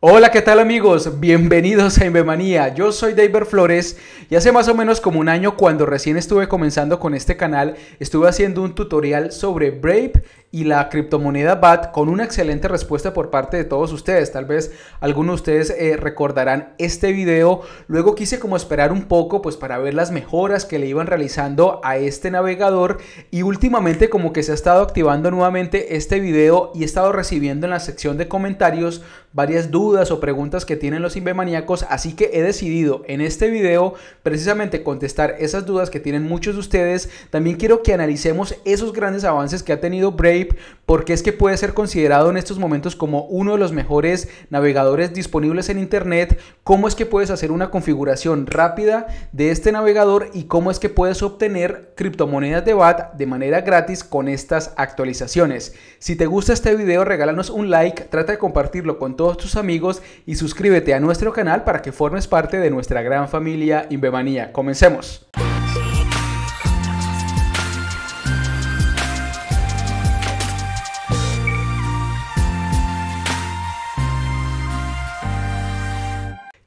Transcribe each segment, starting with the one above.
Hola, ¿qué tal amigos? Bienvenidos a Invemanía. Yo soy David Flores y hace más o menos como un año cuando recién estuve comenzando con este canal, estuve haciendo un tutorial sobre Brave y la criptomoneda BAT con una excelente respuesta por parte de todos ustedes. Tal vez algunos de ustedes eh, recordarán este video. Luego quise como esperar un poco pues para ver las mejoras que le iban realizando a este navegador y últimamente como que se ha estado activando nuevamente este video y he estado recibiendo en la sección de comentarios varias dudas o preguntas que tienen los Imbemaníacos, así que he decidido en este video precisamente contestar esas dudas que tienen muchos de ustedes. También quiero que analicemos esos grandes avances que ha tenido Brave, porque es que puede ser considerado en estos momentos como uno de los mejores navegadores disponibles en Internet, cómo es que puedes hacer una configuración rápida de este navegador y cómo es que puedes obtener criptomonedas de BAT de manera gratis con estas actualizaciones. Si te gusta este video, regálanos un like, trata de compartirlo con todos tus amigos y suscríbete a nuestro canal para que formes parte de nuestra gran familia Invemanía. Comencemos.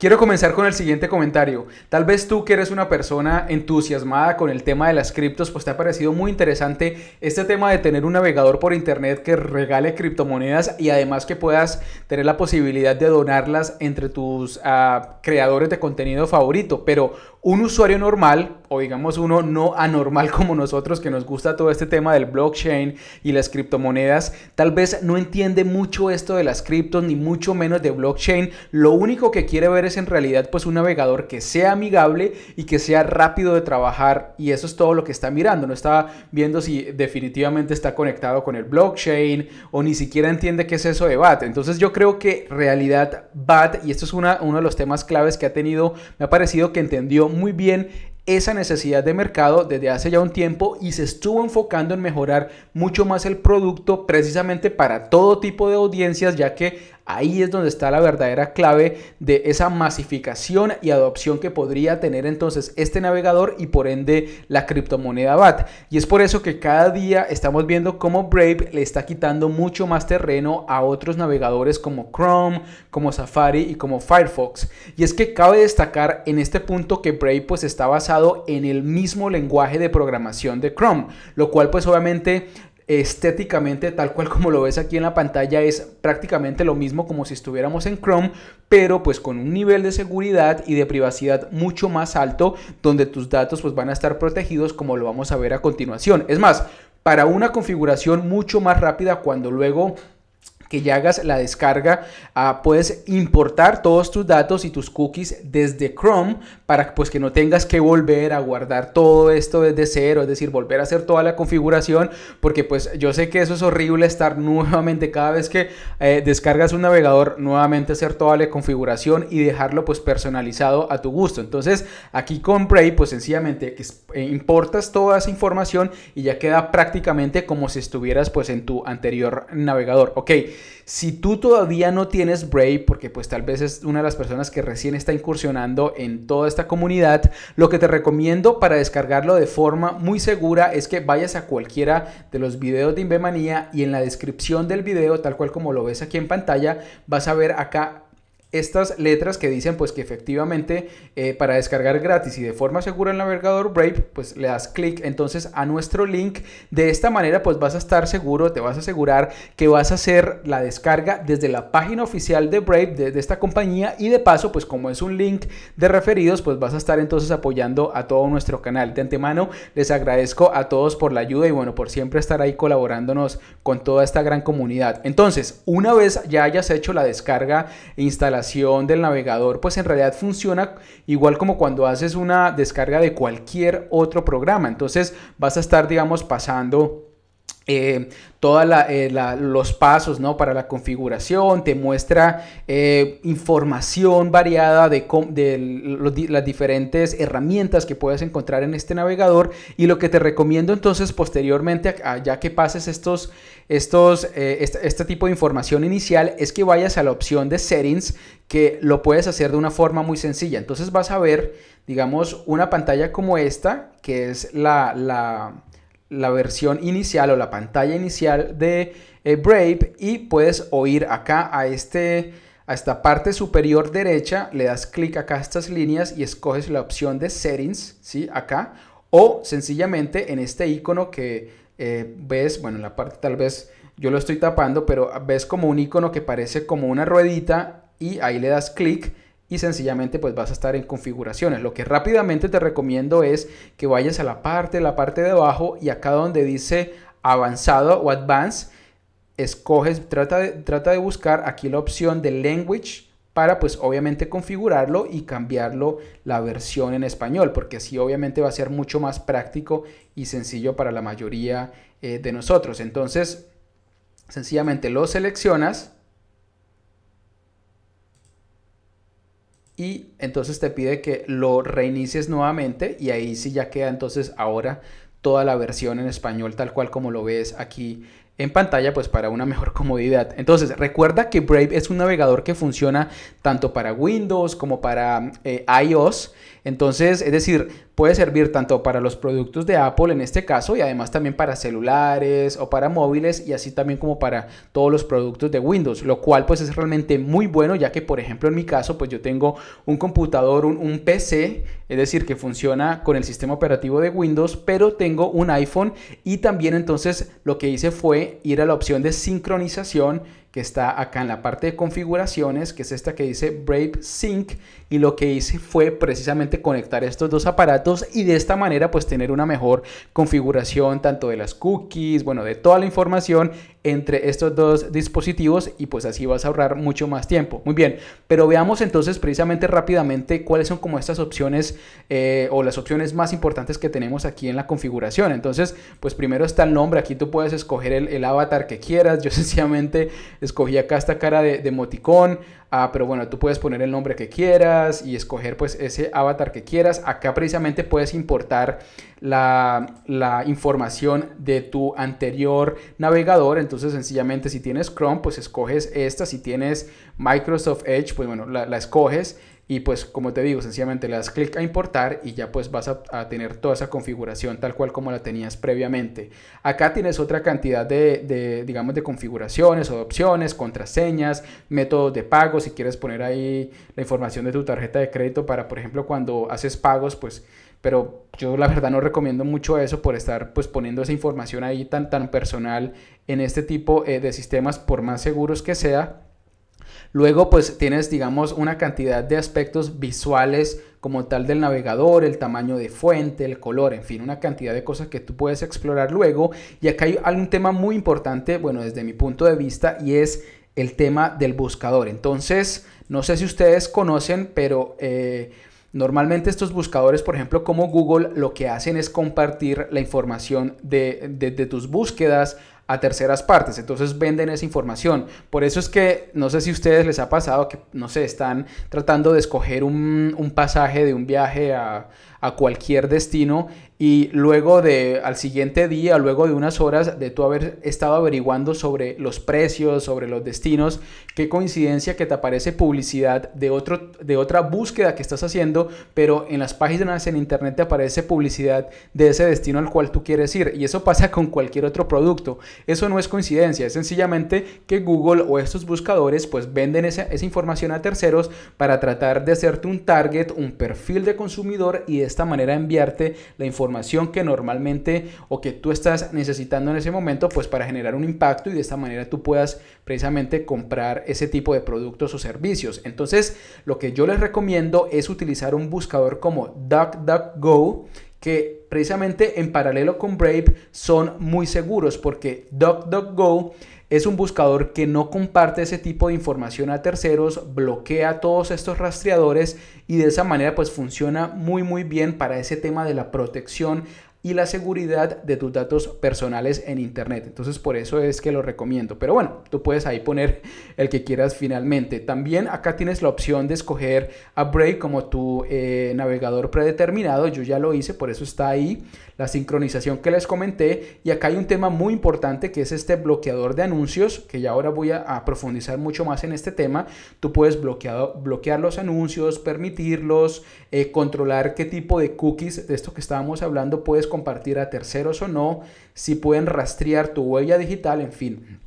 Quiero comenzar con el siguiente comentario. Tal vez tú que eres una persona entusiasmada con el tema de las criptos, pues te ha parecido muy interesante este tema de tener un navegador por internet que regale criptomonedas y además que puedas tener la posibilidad de donarlas entre tus ah, creadores de contenido favorito. Pero un usuario normal o digamos uno no anormal como nosotros que nos gusta todo este tema del blockchain y las criptomonedas, tal vez no entiende mucho esto de las criptos ni mucho menos de blockchain. Lo único que quiere ver es en realidad pues un navegador que sea amigable y que sea rápido de trabajar y eso es todo lo que está mirando. No está viendo si definitivamente está conectado con el blockchain o ni siquiera entiende qué es eso de BAT. Entonces yo creo que realidad BAT, y esto es una, uno de los temas claves que ha tenido, me ha parecido que entendió muy bien esa necesidad de mercado desde hace ya un tiempo y se estuvo enfocando en mejorar mucho más el producto precisamente para todo tipo de audiencias, ya que Ahí es donde está la verdadera clave de esa masificación y adopción que podría tener entonces este navegador y por ende la criptomoneda BAT. Y es por eso que cada día estamos viendo cómo Brave le está quitando mucho más terreno a otros navegadores como Chrome, como Safari y como Firefox. Y es que cabe destacar en este punto que Brave pues está basado en el mismo lenguaje de programación de Chrome, lo cual pues obviamente estéticamente tal cual como lo ves aquí en la pantalla es prácticamente lo mismo como si estuviéramos en Chrome, pero pues con un nivel de seguridad y de privacidad mucho más alto donde tus datos pues van a estar protegidos como lo vamos a ver a continuación. Es más, para una configuración mucho más rápida cuando luego que ya hagas la descarga, ah, puedes importar todos tus datos y tus cookies desde Chrome para pues, que no tengas que volver a guardar todo esto desde cero, es decir, volver a hacer toda la configuración, porque pues yo sé que eso es horrible estar nuevamente cada vez que eh, descargas un navegador, nuevamente hacer toda la configuración y dejarlo pues personalizado a tu gusto. Entonces aquí con Prey pues sencillamente eh, importas toda esa información y ya queda prácticamente como si estuvieras pues en tu anterior navegador. Ok, si tú todavía no tienes Brave, porque pues tal vez es una de las personas que recién está incursionando en toda esta comunidad, lo que te recomiendo para descargarlo de forma muy segura es que vayas a cualquiera de los videos de Invemanía y en la descripción del video, tal cual como lo ves aquí en pantalla, vas a ver acá estas letras que dicen pues que efectivamente eh, para descargar gratis y de forma segura el navegador Brave pues le das clic entonces a nuestro link de esta manera pues vas a estar seguro te vas a asegurar que vas a hacer la descarga desde la página oficial de Brave de, de esta compañía y de paso pues como es un link de referidos pues vas a estar entonces apoyando a todo nuestro canal de antemano les agradezco a todos por la ayuda y bueno por siempre estar ahí colaborándonos con toda esta gran comunidad entonces una vez ya hayas hecho la descarga e instalación del navegador, pues en realidad funciona igual como cuando haces una descarga de cualquier otro programa. Entonces vas a estar, digamos, pasando eh, todos eh, los pasos para la configuración, te muestra eh, información variada de, las diferentes herramientas que puedes encontrar en este navegador y lo que te recomiendo entonces posteriormente, ya que pases estos, estos, este, este tipo de información inicial, es que vayas a la opción de settings que lo puedes hacer de una forma muy sencilla. Entonces vas a ver, digamos, una pantalla como esta, que es la, la la versión inicial o la pantalla inicial de eh, Brave y puedes oír acá a este a esta parte superior derecha le das clic acá a estas líneas y escoges la opción de settings, ¿sí? Acá o sencillamente en este icono que eh, ves, bueno, la parte tal vez yo lo estoy tapando, pero ves como un icono que parece como una ruedita y ahí le das clic y sencillamente pues vas a estar en configuraciones. Lo que rápidamente te recomiendo es que vayas a la parte, la parte de abajo y acá donde dice avanzado o advanced, escoges, trata de, trata de buscar aquí la opción de language para pues obviamente configurarlo y cambiarlo la versión en español, porque así obviamente va a ser mucho más práctico y sencillo para la mayoría eh, de nosotros. Entonces, sencillamente lo seleccionas, y entonces te pide que lo reinicies nuevamente y ahí sí ya queda entonces ahora toda la versión en español tal cual como lo ves aquí en pantalla pues para una mejor comodidad. Entonces recuerda que Brave es un navegador que funciona tanto para Windows como para eh, iOS. Entonces, es decir, puede servir tanto para los productos de Apple en este caso y además también para celulares o para móviles y así también como para todos los productos de Windows, lo cual pues es realmente muy bueno ya que por ejemplo en mi caso pues yo tengo un computador, un PC, es decir, que funciona con el sistema operativo de Windows, pero tengo un iPhone y también entonces lo que hice fue ir a la opción de sincronización que está acá en la parte de configuraciones, que es esta que dice Brave Sync, y lo que hice fue precisamente conectar estos dos aparatos y de esta manera pues tener una mejor configuración tanto de las cookies, bueno, de toda la información entre estos dos dispositivos y pues así vas a ahorrar mucho más tiempo. Muy bien, pero veamos entonces precisamente rápidamente cuáles son como estas opciones eh, o las opciones más importantes que tenemos aquí en la configuración. Entonces, pues primero está el nombre, aquí tú puedes escoger el, avatar que quieras, yo sencillamente escogí acá esta cara de, de Ah, pero bueno, tú puedes poner el nombre que quieras y escoger pues ese avatar que quieras. Acá precisamente puedes importar la, información de tu anterior navegador. Entonces sencillamente si tienes Chrome pues escoges esta. Si tienes Microsoft Edge pues bueno, la escoges. Y pues como te digo, sencillamente le das clic a importar y ya pues vas a, tener toda esa configuración tal cual como la tenías previamente. Acá tienes otra cantidad de, digamos, de configuraciones o de opciones, contraseñas, métodos de pago, si quieres poner ahí la información de tu tarjeta de crédito para, por ejemplo, cuando haces pagos, pues pero yo la verdad no recomiendo mucho eso por estar pues poniendo esa información ahí tan tan personal en este tipo eh, de sistemas por más seguros que sea Luego pues tienes digamos una cantidad de aspectos visuales como tal del navegador, el tamaño de fuente, el color, en fin, una cantidad de cosas que tú puedes explorar luego. Y acá hay algún tema muy importante, bueno, desde mi punto de vista, y es el tema del buscador. Entonces, no sé si ustedes conocen, pero... Eh, normalmente estos buscadores, por ejemplo, como Google, lo que hacen es compartir la información de, tus búsquedas a terceras partes. Entonces venden esa información. Por eso es que no sé si a ustedes les ha pasado que, no sé, están tratando de escoger un, pasaje de un viaje a, a cualquier destino y luego de al siguiente día, luego de unas horas de tú haber estado averiguando sobre los precios, sobre los destinos, qué coincidencia que te aparece publicidad de, otro, de otra búsqueda que estás haciendo, pero en las páginas en internet te aparece publicidad de ese destino al cual tú quieres ir. Y eso pasa con cualquier otro producto. Eso no es coincidencia, es sencillamente que Google o estos buscadores pues venden esa, esa información a terceros para tratar de hacerte un target, un perfil de consumidor y de esta manera enviarte la información información que normalmente o que tú estás necesitando en ese momento, pues para generar un impacto y de esta manera tú puedas precisamente comprar ese tipo de productos o servicios. Entonces, lo que yo les recomiendo es utilizar un buscador como DuckDuckGo que precisamente en paralelo con Brave son muy seguros porque DuckDuckGo es un buscador que no comparte ese tipo de información a terceros, bloquea todos estos rastreadores y de esa manera pues funciona muy muy bien para ese tema de la protección y la seguridad de tus datos personales en Internet. Entonces por eso es que lo recomiendo. Pero bueno, tú puedes ahí poner el que quieras finalmente. También acá tienes la opción de escoger a Brave como tu eh, navegador predeterminado. Yo ya lo hice, por eso está ahí la sincronización que les comenté. Y acá hay un tema muy importante que es este bloqueador de anuncios, que ya ahora voy a, profundizar mucho más en este tema. Tú puedes bloquear bloquear los anuncios, permitirlos, eh, controlar qué tipo de cookies de esto que estábamos hablando puedes compartir a terceros o no, si pueden rastrear tu huella digital, en fin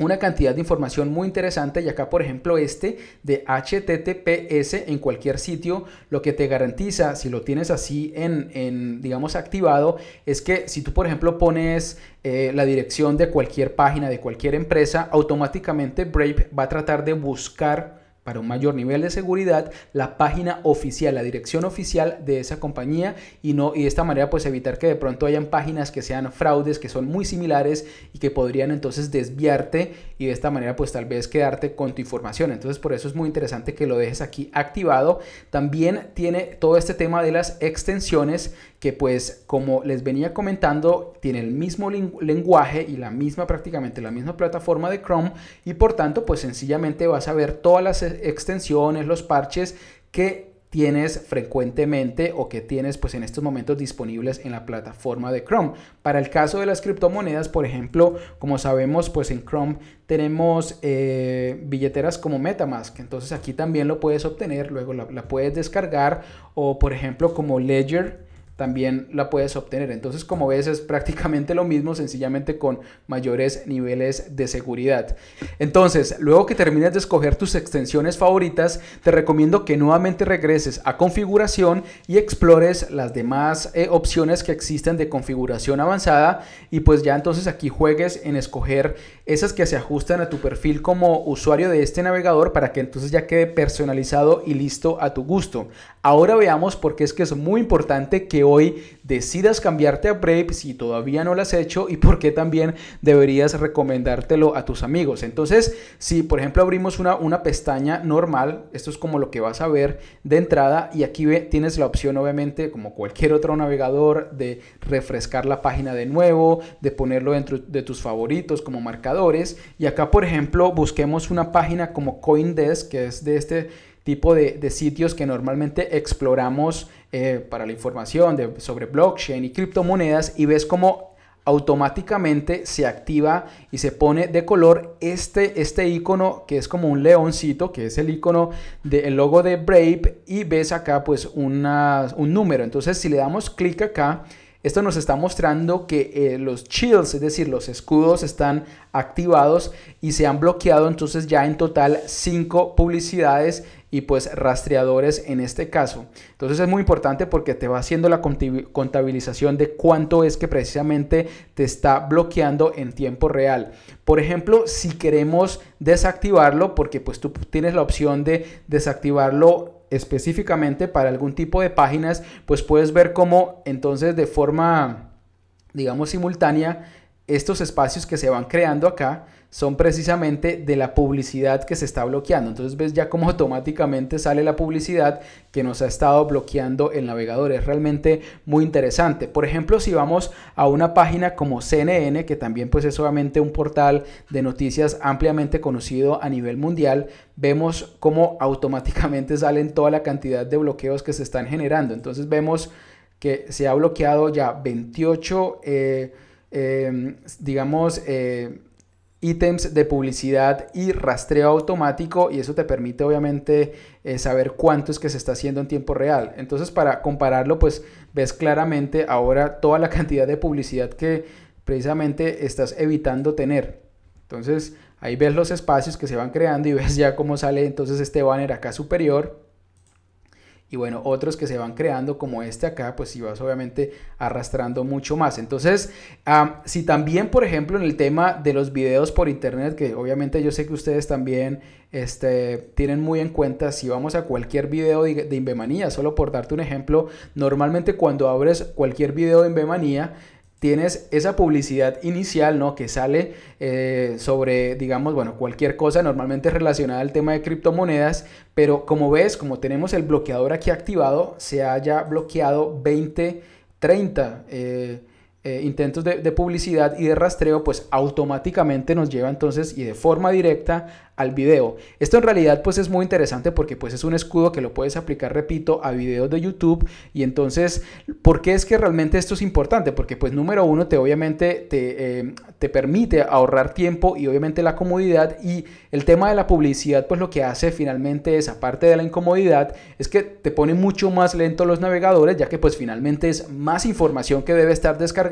una cantidad de información muy interesante y acá por ejemplo este de HTTPS en cualquier sitio lo que te garantiza si lo tienes así en, en digamos activado es que si tú por ejemplo pones eh, la dirección de cualquier página de cualquier empresa automáticamente Brave va a tratar de buscar para un mayor nivel de seguridad, la página oficial, la dirección oficial de esa compañía y, no, y de esta manera pues evitar que de pronto hayan páginas que sean fraudes, que son muy similares y que podrían entonces desviarte y de esta manera pues tal vez quedarte con tu información. Entonces por eso es muy interesante que lo dejes aquí activado. También tiene todo este tema de las extensiones que pues como les venía comentando tiene el mismo lenguaje y la misma prácticamente la misma plataforma de Chrome y por tanto pues sencillamente vas a ver todas las e-, extensiones, los parches que tienes frecuentemente o que tienes pues en estos momentos disponibles en la plataforma de Chrome. Para el caso de las criptomonedas, por ejemplo, como sabemos pues en Chrome tenemos eh, billeteras como Metamask, entonces aquí también lo puedes obtener, luego la puedes descargar o por ejemplo como Ledger también la puedes obtener. Entonces, como ves, es prácticamente lo mismo, sencillamente con mayores niveles de seguridad. Entonces, luego que termines de escoger tus extensiones favoritas, te recomiendo que nuevamente regreses a configuración y explores las demás eh, opciones que existen de configuración avanzada y pues ya entonces aquí juegues en escoger esas que se ajustan a tu perfil como usuario de este navegador para que entonces ya quede personalizado y listo a tu gusto. Ahora veamos por qué es que es muy importante que hoy decidas cambiarte a Brave si todavía no lo has hecho y por qué también deberías recomendártelo a tus amigos. Entonces, si por ejemplo abrimos una, una pestaña normal, esto es como lo que vas a ver de entrada y aquí tienes la opción obviamente como cualquier otro navegador de refrescar la página de nuevo, de ponerlo dentro de tus favoritos como marcadores y acá por ejemplo busquemos una página como CoinDesk que es de este tipo de sitios que normalmente exploramos eh, para la información sobre blockchain y criptomonedas y ves como automáticamente se activa y se pone de color este, este icono que es como un leoncito, que es el icono del logo de Brave y ves acá pues un número. Entonces si le damos clic acá, esto nos está mostrando que eh, los shields, es decir, los escudos están activados y se han bloqueado entonces ya en total 5 publicidades y pues rastreadores en este caso. Entonces es muy importante porque te va haciendo la contabilización de cuánto es que precisamente te está bloqueando en tiempo real. Por ejemplo, si queremos desactivarlo, porque pues tú tienes la opción de desactivarlo específicamente para algún tipo de páginas, pues puedes ver cómo entonces de forma, digamos, simultánea, estos espacios que se van creando acá, son precisamente de la publicidad que se está bloqueando. Entonces ves ya cómo automáticamente sale la publicidad que nos ha estado bloqueando el navegador. Es realmente muy interesante. Por ejemplo, si vamos a una página como CNN, que también pues es solamente un portal de noticias ampliamente conocido a nivel mundial, vemos cómo automáticamente salen toda la cantidad de bloqueos que se están generando. Entonces vemos que se ha bloqueado ya 28, eh, em, digamos, eh, ítems de publicidad y rastreo automático y eso te permite obviamente eh, saber cuánto es que se está haciendo en tiempo real. Entonces para compararlo pues ves claramente ahora toda la cantidad de publicidad que precisamente estás evitando tener. Entonces ahí ves los espacios que se van creando y ves ya cómo sale entonces este banner acá superior y bueno, otros que se van creando como este acá, pues si vas obviamente arrastrando mucho más. Entonces, si también, por ejemplo, en el tema de los videos por internet, que obviamente yo sé que ustedes también este, tienen muy en cuenta, si vamos a cualquier video de, de Invemanía, solo por darte un ejemplo, normalmente cuando abres cualquier video de Invemanía, tienes esa publicidad inicial, ¿no? Que sale eh, sobre, digamos, bueno, cualquier cosa normalmente relacionada al tema de criptomonedas, pero como ves, como tenemos el bloqueador aquí activado, se haya bloqueado 20, 30. Eh, intentos de, publicidad y de rastreo, pues automáticamente nos lleva entonces y de forma directa al video. Esto en realidad pues es muy interesante porque pues es un escudo que lo puedes aplicar, repito, a videos de YouTube y entonces, ¿por qué es que realmente esto es importante? Porque pues número uno, te obviamente te, eh, te permite ahorrar tiempo y obviamente la comodidad y el tema de la publicidad pues lo que hace finalmente esa parte de la incomodidad, es que te pone mucho más lento los navegadores ya que pues finalmente es más información que debe estar descargada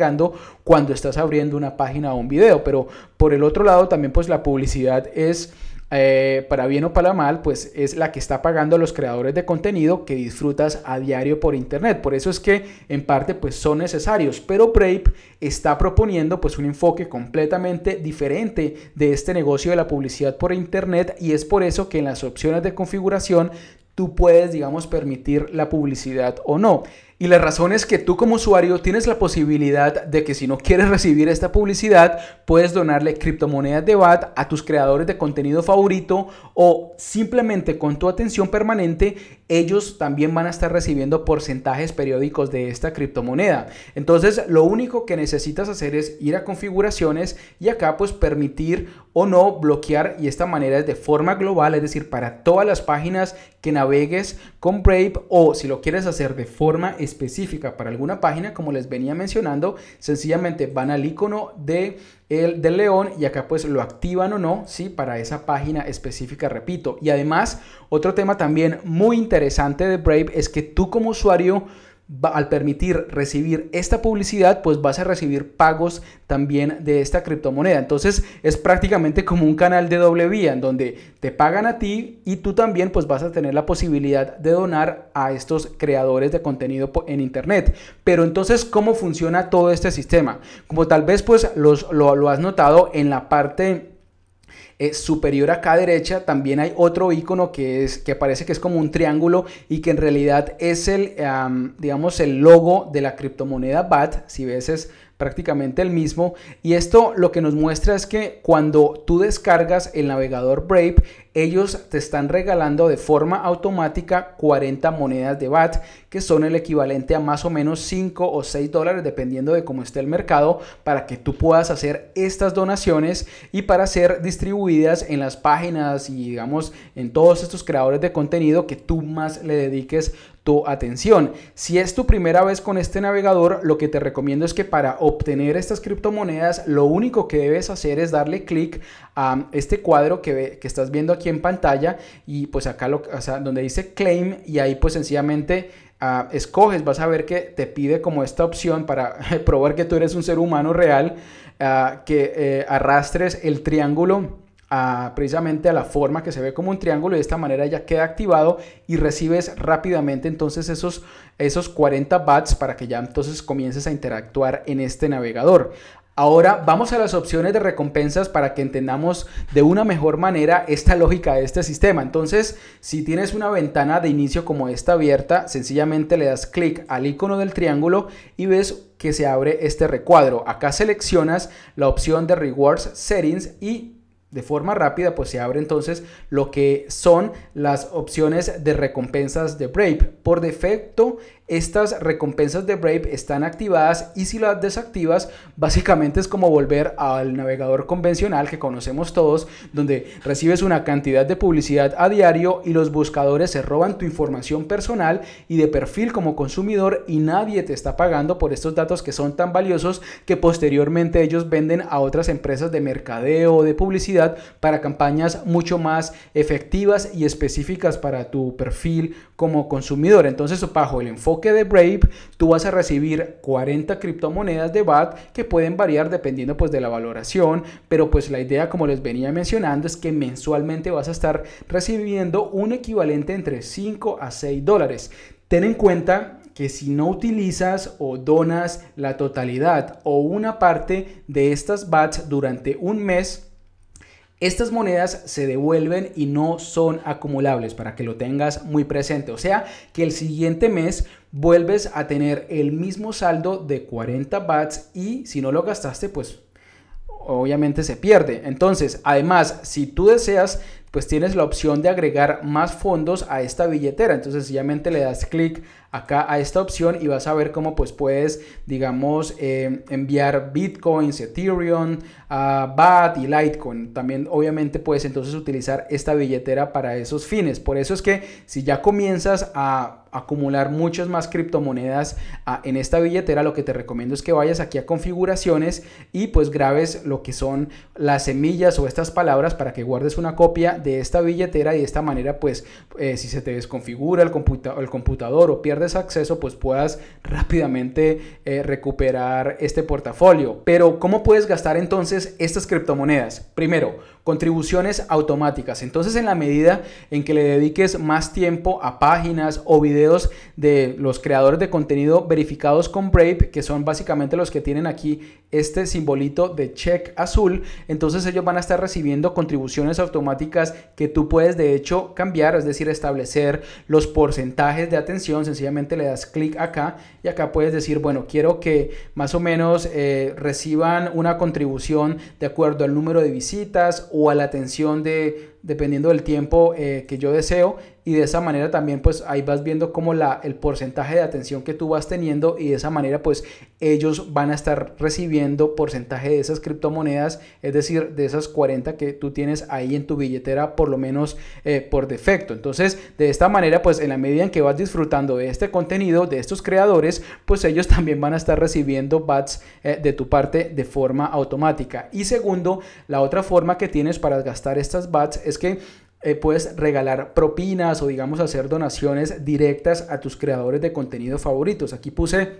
cuando estás abriendo una página o un video. Pero por el otro lado también pues la publicidad es... Eh, para bien o para mal, pues es la que está pagando a los creadores de contenido que disfrutas a diario por internet. Por eso es que en parte pues son necesarios, pero Brave está proponiendo pues un enfoque completamente diferente de este negocio de la publicidad por internet y es por eso que en las opciones de configuración tú puedes, digamos, permitir la publicidad o no. Y la razón es que tú como usuario tienes la posibilidad de que si no quieres recibir esta publicidad, puedes donarle criptomonedas de BAT a tus creadores de contenido favorito o simplemente con tu atención permanente, ellos también van a estar recibiendo porcentajes periódicos de esta criptomoneda. Entonces, lo único que necesitas hacer es ir a configuraciones y acá pues permitir o no bloquear y esta manera es de forma global, es decir, para todas las páginas que navegues con Brave o si lo quieres hacer de forma específica para alguna página, como les venía mencionando, sencillamente van al icono de el del león y acá pues lo activan o no, ¿sí? Para esa página específica, repito. Y además, otro tema también muy interesante de Brave es que tú como usuario al permitir recibir esta publicidad, pues vas a recibir pagos también de esta criptomoneda. Entonces es prácticamente como un canal de doble vía en donde te pagan a ti y tú también pues vas a tener la posibilidad de donar a estos creadores de contenido en internet. Pero entonces, ¿cómo funciona todo este sistema? Como tal vez pues los, lo, lo has notado en la parte eh, superior acá a derecha también hay otro icono que, es, que parece que es como un triángulo y que en realidad es el, digamos, el logo de la criptomoneda BAT. Si ves es prácticamente el mismo. Y esto lo que nos muestra es que cuando tú descargas el navegador Brave, ellos te están regalando de forma automática 40 monedas de BAT, que son el equivalente a más o menos 5 o 6 dólares, dependiendo de cómo esté el mercado, para que tú puedas hacer estas donaciones y para ser distribuidas en las páginas y digamos en todos estos creadores de contenido que tú más le dediques tu atención. Si es tu primera vez con este navegador, lo que te recomiendo es que para obtener estas criptomonedas, lo único que debes hacer es darle clic este cuadro que, estás viendo aquí en pantalla y pues acá lo, donde dice claim y ahí pues sencillamente ah, escoges, vas a ver que te pide como esta opción para probar que tú eres un ser humano real, ah, que eh, arrastres el triángulo. Ah, precisamente a la forma que se ve como un triángulo y de esta manera ya queda activado y recibes rápidamente entonces esos, esos 40 bats para que ya entonces comiences a interactuar en este navegador. Ahora vamos a las opciones de recompensas para que entendamos de una mejor manera esta lógica de este sistema. Entonces, si tienes una ventana de inicio como esta abierta, sencillamente le das clic al icono del triángulo y ves que se abre este recuadro. Acá seleccionas la opción de Rewards Settings y de forma rápida, pues se abre entonces lo que son las opciones de recompensas de Brave. Por defecto, estas recompensas de Brave están activadas y si las desactivas, básicamente es como volver al navegador convencional que conocemos todos, donde recibes una cantidad de publicidad a diario y los buscadores se roban tu información personal y de perfil como consumidor y nadie te está pagando por estos datos que son tan valiosos que posteriormente ellos venden a otras empresas de mercadeo o de publicidad para campañas mucho más efectivas y específicas para tu perfil como consumidor. Entonces, bajo el enfoque de Brave, tú vas a recibir 40 criptomonedas de BAT que pueden variar dependiendo pues de la valoración, pero pues la idea como les venía mencionando es que mensualmente vas a estar recibiendo un equivalente entre 5 a 6 dólares. Ten en cuenta que si no utilizas o donas la totalidad o una parte de estas BATs durante un mes, estas monedas se devuelven y no son acumulables para que lo tengas muy presente. O sea que el siguiente mes vuelves a tener el mismo saldo de 40 bats y si no lo gastaste pues obviamente se pierde. Entonces además si tú deseas pues tienes la opción de agregar más fondos a esta billetera. Entonces sencillamente le das clic acá a esta opción y vas a ver cómo pues puedes, digamos, eh, enviar bitcoins, Ethereum, BAT y Litecoin. También obviamente puedes entonces utilizar esta billetera para esos fines. Por eso es que si ya comienzas a acumular muchas más criptomonedas en esta billetera, lo que te recomiendo es que vayas aquí a configuraciones y pues grabes lo que son las semillas o estas palabras para que guardes una copia de esta billetera y de esta manera pues eh, si se te desconfigura el, computador o pierdes acceso pues puedas rápidamente eh, recuperar este portafolio. Pero ¿cómo puedes gastar entonces estas criptomonedas? Primero, Contribuciones automáticas. Entonces, en la medida en que le dediques más tiempo a páginas o videos de los creadores de contenido verificados con Brave, que son básicamente los que tienen aquí este simbolito de check azul, entonces ellos van a estar recibiendo contribuciones automáticas que tú puedes de hecho cambiar, es decir, establecer los porcentajes de atención. Sencillamente le das clic acá y acá puedes decir, bueno, quiero que más o menos eh, reciban una contribución de acuerdo al número de visitas o a la atención de, dependiendo del tiempo eh, que yo deseo, y de esa manera también pues ahí vas viendo como la, el porcentaje de atención que tú vas teniendo y de esa manera pues ellos van a estar recibiendo porcentaje de esas criptomonedas, es decir, de esas 40 que tú tienes ahí en tu billetera por lo menos eh, por defecto. Entonces de esta manera pues en la medida en que vas disfrutando de este contenido, de estos creadores, pues ellos también van a estar recibiendo bats eh, de tu parte de forma automática. Y segundo, la otra forma que tienes para gastar estas bats es que eh, puedes regalar propinas o digamos hacer donaciones directas a tus creadores de contenido favoritos. Aquí puse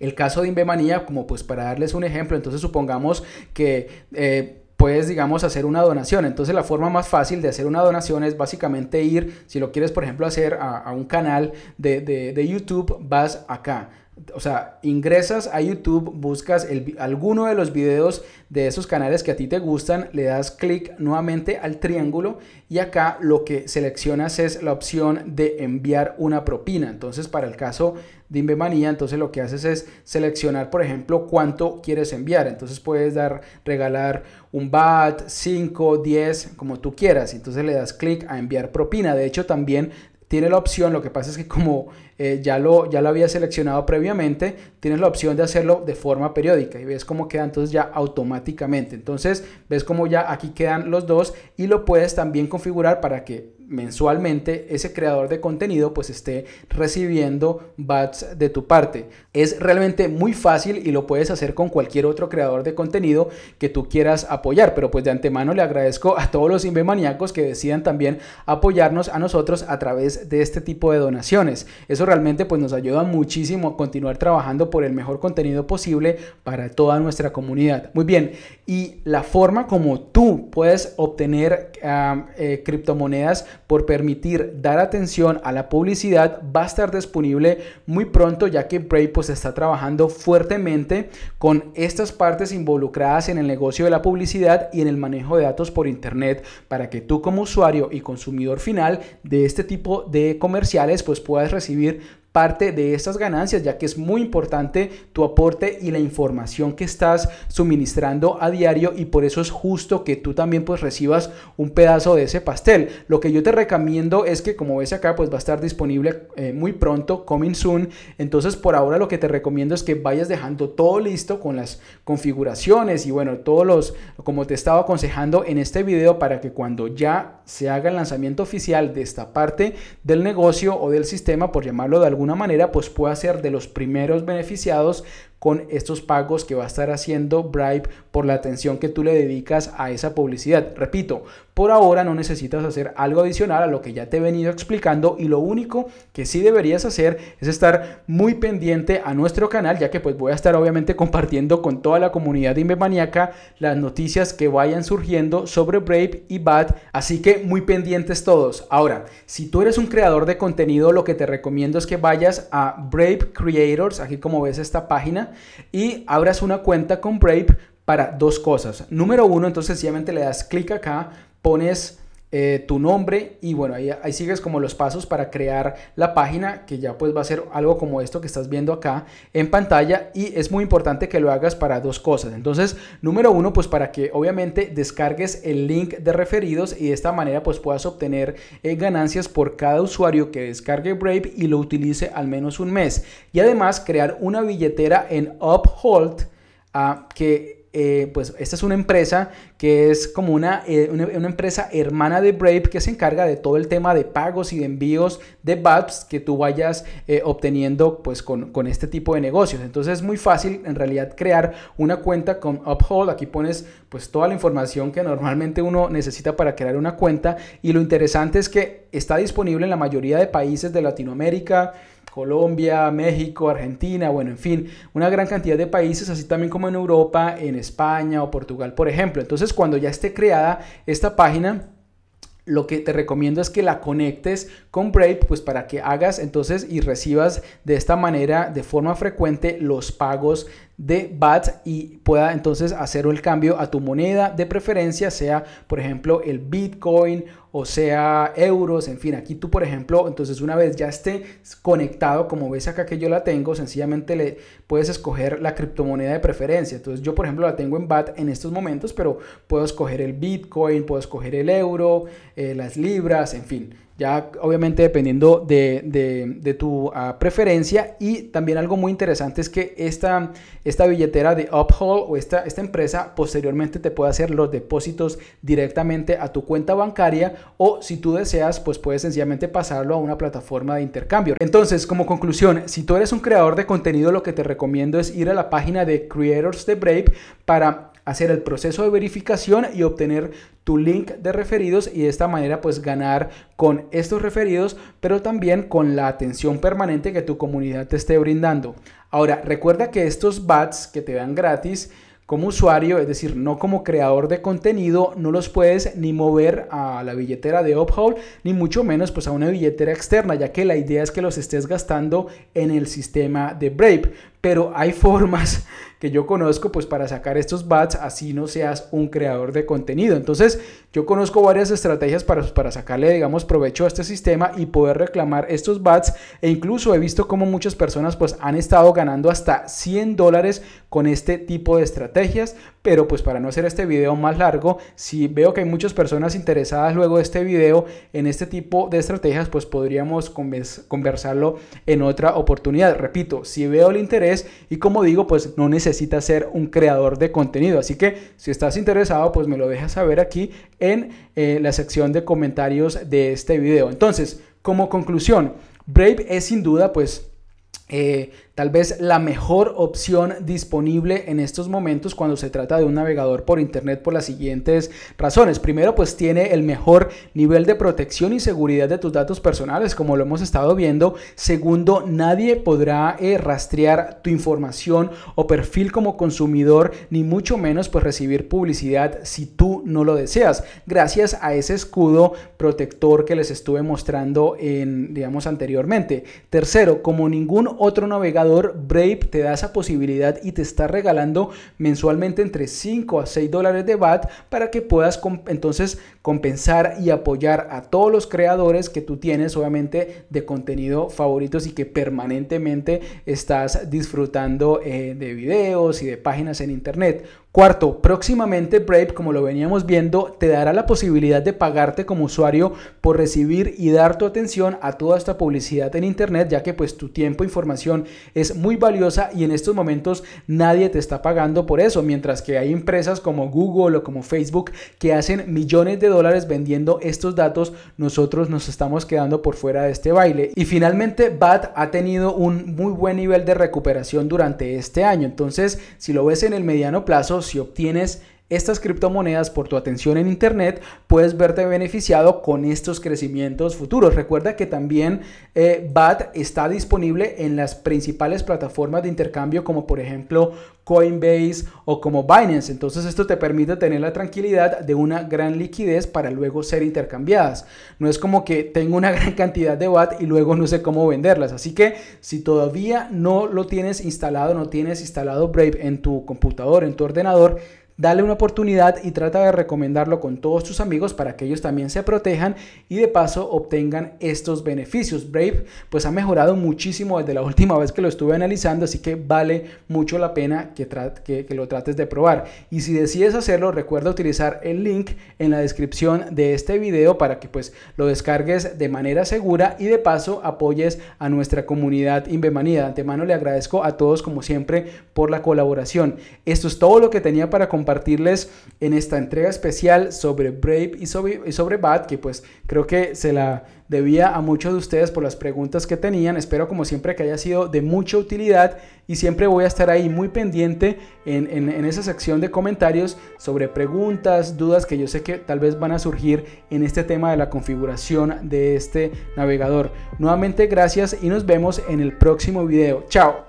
el caso de Invemanía, como pues para darles un ejemplo, entonces supongamos que... Eh, puedes, digamos, hacer una donación. Entonces la forma más fácil de hacer una donación es básicamente ir, si lo quieres, por ejemplo, hacer a, un canal de YouTube, vas acá o sea, ingresas a YouTube, buscas el, alguno de los videos de esos canales que a ti te gustan, le das clic nuevamente al triángulo y acá lo que seleccionas es la opción de enviar una propina. Entonces, para el caso de Invemanía, entonces lo que haces es seleccionar, por ejemplo, cuánto quieres enviar. Entonces puedes dar, regalar un BAT, 5, 10, como tú quieras. Entonces le das clic a enviar propina. De hecho, también tiene la opción, lo que pasa es que como eh, ya, lo, ya lo había seleccionado previamente, tienes la opción de hacerlo de forma periódica y ves cómo queda entonces ya automáticamente. Entonces ves cómo ya aquí quedan los dos y lo puedes también configurar para que mensualmente ese creador de contenido pues esté recibiendo bats de tu parte. Es realmente muy fácil y lo puedes hacer con cualquier otro creador de contenido que tú quieras apoyar, pero pues de antemano le agradezco a todos los simbemaníacos que decidan también apoyarnos a nosotros a través de este tipo de donaciones. Eso realmente pues nos ayuda muchísimo a continuar trabajando por el mejor contenido posible para toda nuestra comunidad. Muy bien, y la forma como tú puedes obtener eh, criptomonedas por permitir dar atención a la publicidad va a estar disponible muy pronto ya que Brave pues está trabajando fuertemente con estas partes involucradas en el negocio de la publicidad y en el manejo de datos por internet para que tú como usuario y consumidor final de este tipo de comerciales pues puedas recibir parte de estas ganancias, ya que es muy importante tu aporte y la información que estás suministrando a diario y por eso es justo que tú también pues recibas un pedazo de ese pastel. Lo que yo te recomiendo es que como ves acá pues va a estar disponible eh, muy pronto, coming soon, entonces por ahora lo que te recomiendo es que vayas dejando todo listo con las configuraciones y bueno, todos los, como te estaba aconsejando en este video para que cuando ya se haga el lanzamiento oficial de esta parte del negocio o del sistema, por llamarlo de alguna alguna manera pues puede ser de los primeros beneficiados con estos pagos que va a estar haciendo Brave por la atención que tú le dedicas a esa publicidad. Repito, por ahora no necesitas hacer algo adicional a lo que ya te he venido explicando y lo único que sí deberías hacer es estar muy pendiente a nuestro canal, ya que pues voy a estar obviamente compartiendo con toda la comunidad de Inbemaniaca las noticias que vayan surgiendo sobre Brave y Bad, así que muy pendientes todos. Ahora, si tú eres un creador de contenido, lo que te recomiendo es que vayas a Brave Creators, aquí como ves esta página, y abras una cuenta con Brave para dos cosas. Número uno, entonces sencillamente le das clic acá, pones eh, tu nombre y bueno, ahí, sigues como los pasos para crear la página que ya pues va a ser algo como esto que estás viendo acá en pantalla y es muy importante que lo hagas para dos cosas. Entonces, número uno, pues para que obviamente descargues el link de referidos y de esta manera pues puedas obtener eh, ganancias por cada usuario que descargue Brave y lo utilice al menos un mes. Y además crear una billetera en Uphold a ah, que eh, pues esta es una empresa que es como eh, una, una, empresa hermana de Brave que se encarga de todo el tema de pagos y de envíos de VAPs que tú vayas eh, obteniendo pues con, con, este tipo de negocios. Entonces es muy fácil en realidad crear una cuenta con Uphold. Aquí pones pues toda la información que normalmente uno necesita para crear una cuenta y lo interesante es que está disponible en la mayoría de países de Latinoamérica, Colombia, México, Argentina, bueno, en fin, una gran cantidad de países, así también como en Europa, en España o Portugal, por ejemplo. Entonces, cuando ya esté creada esta página, lo que te recomiendo es que la conectes con Brave, pues para que hagas entonces y recibas de esta manera de forma frecuente los pagos de BAT y pueda entonces hacer el cambio a tu moneda de preferencia, sea por ejemplo el Bitcoin o sea euros, en fin, aquí tú por ejemplo, entonces una vez ya esté conectado, como ves acá que yo la tengo, sencillamente le puedes escoger la criptomoneda de preferencia. Entonces yo por ejemplo la tengo en BAT en estos momentos, pero puedo escoger el Bitcoin, puedo escoger el euro, eh, las libras, en fin ya obviamente dependiendo de, tu ah, preferencia y también algo muy interesante es que esta, esta billetera de Uphold o esta, esta empresa posteriormente te puede hacer los depósitos directamente a tu cuenta bancaria o si tú deseas pues puedes sencillamente pasarlo a una plataforma de intercambio. Entonces como conclusión, si tú eres un creador de contenido lo que te recomiendo es ir a la página de Creators de Brave para hacer el proceso de verificación y obtener tu link de referidos y de esta manera pues ganar con estos referidos, pero también con la atención permanente que tu comunidad te esté brindando. Ahora, recuerda que estos bats que te dan gratis como usuario, es decir, no como creador de contenido, no los puedes ni mover a la billetera de Uphold, ni mucho menos pues a una billetera externa, ya que la idea es que los estés gastando en el sistema de Brave. Pero hay formas que yo conozco pues para sacar estos bats así no seas un creador de contenido. Entonces yo conozco varias estrategias para, para sacarle digamos provecho a este sistema y poder reclamar estos bats e incluso he visto como muchas personas pues han estado ganando hasta 100 dólares con este tipo de estrategias pero pues para no hacer este video más largo, si veo que hay muchas personas interesadas luego de este video en este tipo de estrategias, pues podríamos conversarlo en otra oportunidad. Repito, si veo el interés y como digo, pues no necesita ser un creador de contenido. Así que si estás interesado, pues me lo dejas saber aquí en eh, la sección de comentarios de este video. Entonces, como conclusión, Brave es sin duda pues eh, Tal vez la mejor opción disponible en estos momentos cuando se trata de un navegador por Internet por las siguientes razones. Primero, pues tiene el mejor nivel de protección y seguridad de tus datos personales, como lo hemos estado viendo. Segundo, nadie podrá eh, rastrear tu información o perfil como consumidor, ni mucho menos pues recibir publicidad si tú no lo deseas. Gracias a ese escudo protector que les estuve mostrando en, digamos, anteriormente. Tercero, como ningún otro navegador, Brave te da esa posibilidad y te está regalando mensualmente entre 5 a 6 dólares de bat para que puedas entonces compensar y apoyar a todos los creadores que tú tienes, obviamente, de contenido favoritos y que permanentemente estás disfrutando eh, de videos y de páginas en internet. Cuarto, próximamente Brave, como lo veníamos viendo, te dará la posibilidad de pagarte como usuario por recibir y dar tu atención a toda esta publicidad en internet, ya que pues tu tiempo e información es muy valiosa y en estos momentos nadie te está pagando por eso, mientras que hay empresas como Google o como Facebook que hacen millones de dólares vendiendo estos datos, nosotros nos estamos quedando por fuera de este baile. Y finalmente, BAT ha tenido un muy buen nivel de recuperación durante este año, entonces si lo ves en el mediano plazo, si obtienes estas criptomonedas por tu atención en Internet, puedes verte beneficiado con estos crecimientos futuros. Recuerda que también eh, BAT está disponible en las principales plataformas de intercambio como por ejemplo Coinbase o como Binance. Entonces esto te permite tener la tranquilidad de una gran liquidez para luego ser intercambiadas. No es como que tengo una gran cantidad de BAT y luego no sé cómo venderlas. Así que si todavía no lo tienes instalado, no tienes instalado Brave en tu computador, en tu ordenador, dale una oportunidad y trata de recomendarlo con todos tus amigos para que ellos también se protejan y de paso obtengan estos beneficios. Brave pues ha mejorado muchísimo desde la última vez que lo estuve analizando, así que vale mucho la pena que, lo trates de probar. Y si decides hacerlo, recuerda utilizar el link en la descripción de este video para que pues lo descargues de manera segura y de paso apoyes a nuestra comunidad Invemanida. De antemano le agradezco a todos como siempre por la colaboración. Esto es todo lo que tenía para compartir compartirles en esta entrega especial sobre Brave y sobre, BAT que pues creo que se la debía a muchos de ustedes por las preguntas que tenían. Espero como siempre que haya sido de mucha utilidad y siempre voy a estar ahí muy pendiente en, en, esa sección de comentarios sobre preguntas, dudas que yo sé que tal vez van a surgir en este tema de la configuración de este navegador. Nuevamente gracias y nos vemos en el próximo video. Chao.